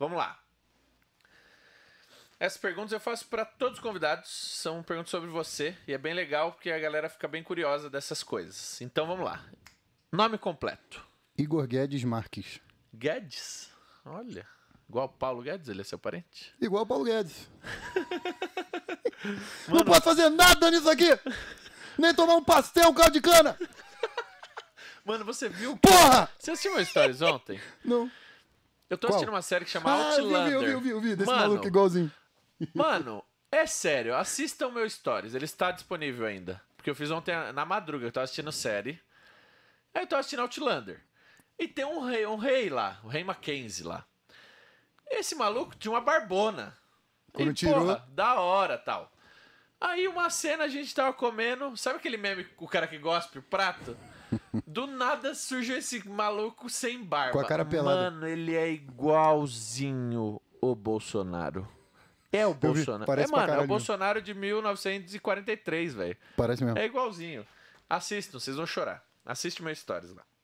Vamos lá. Essas perguntas eu faço para todos os convidados, são perguntas sobre você e é bem legal porque a galera fica bem curiosa dessas coisas. Então vamos lá. Nome completo: Igor Guedes Marques. Guedes? Olha, igual Paulo Guedes, ele é seu parente? Igual Paulo Guedes. Mano... Não pode fazer nada nisso aqui! Nem tomar um pastel, um caldo de cana! Mano, você viu. Porra! Você assistiu meus stories ontem? Não. Eu tô Qual? assistindo uma série que chama ah, Outlander. Eu vi, eu vi, eu vi, desse mano, maluco igualzinho. Mano, é sério, assistam meu Stories, ele está disponível ainda. Porque eu fiz ontem na madruga, eu tava assistindo série. Aí eu tava assistindo Outlander. E tem um rei, um rei lá, o rei Mackenzie lá. Esse maluco tinha uma barbona. Quando tirou. Porra, da hora tal. Aí uma cena a gente tava comendo. Sabe aquele meme o cara que gosta o prato? Do nada surge esse maluco sem barba. Com a cara pelada. Mano, ele é igualzinho o Bolsonaro. É o Bolsonaro. Parece é, mano, é o Bolsonaro de 1943, velho. Parece mesmo. É igualzinho. Assistam, vocês vão chorar. Assiste minhas histórias lá.